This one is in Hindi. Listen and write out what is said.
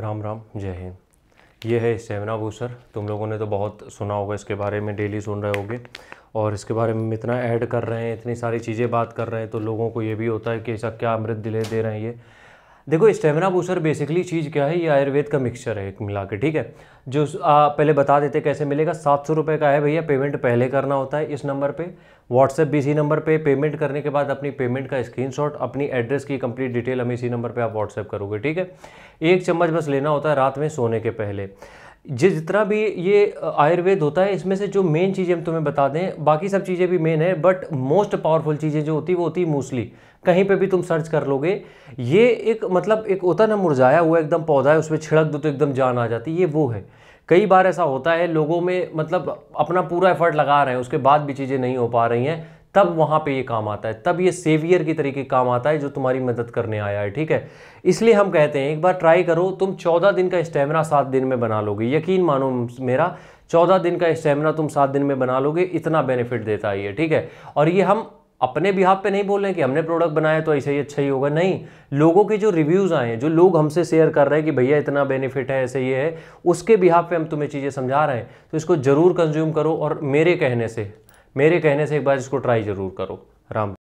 राम राम जय हिंद ये है स्टेमिना बूस्टर तुम लोगों ने तो बहुत सुना होगा इसके बारे में डेली सुन रहे होगे और इसके बारे में इतना ऐड कर रहे हैं इतनी सारी चीज़ें बात कर रहे हैं तो लोगों को ये भी होता है कि ऐसा क्या अमृत दिले दे रहे हैं ये देखो स्टेमिना बूस्टर बेसिकली चीज़ क्या है ये आयुर्वेद का मिक्सचर है एक मिला के ठीक है जो आ, पहले बता देते कैसे मिलेगा सात सौ रुपये का है भैया पेमेंट पहले करना होता है इस नंबर पे व्हाट्सएप भी इसी नंबर पे पेमेंट करने के बाद अपनी पेमेंट का स्क्रीनशॉट अपनी एड्रेस की कंप्लीट डिटेल हमें इसी नंबर पर आप व्हाट्सएप करोगे ठीक है एक चम्मच बस लेना होता है रात में सोने के पहले जिस जितना भी ये आयुर्वेद होता है इसमें से जो मेन चीज़ें हम तुम्हें बता दें बाकी सब चीज़ें भी मेन है बट मोस्ट पावरफुल चीज़ें जो होती है वो होती है मूसली कहीं पे भी तुम सर्च कर लोगे ये एक मतलब एक होता ना मुरझाया हुआ एकदम पौधा है उसमें छिड़क दो तो एकदम जान आ जाती है ये वो है कई बार ऐसा होता है लोगों में मतलब अपना पूरा एफर्ट लगा रहे हैं उसके बाद भी चीज़ें नहीं हो पा रही हैं तब वहाँ पे ये काम आता है तब ये सेवियर की तरीके काम आता है जो तुम्हारी मदद करने आया है ठीक है इसलिए हम कहते हैं एक बार ट्राई करो तुम चौदह दिन का स्टेमिना सात दिन में बना लोगे यकीन मानो मेरा चौदह दिन का स्टेमिना तुम सात दिन में बना लोगे इतना बेनिफिट देता है ये ठीक है और ये हम अपने बिहाब पे नहीं बोल रहे कि हमने प्रोडक्ट बनाया तो ऐसे ही अच्छा ही होगा नहीं लोगों के जो रिव्यूज़ आए हैं जो लोग हमसे शेयर कर रहे हैं कि भैया इतना बेनिफिट है ऐसे ये है उसके बिहाब पे हम तुम्हें चीज़ें समझा रहे हैं तो इसको ज़रूर कंज्यूम करो और मेरे कहने से मेरे कहने से एक बार इसको ट्राई ज़रूर करो राम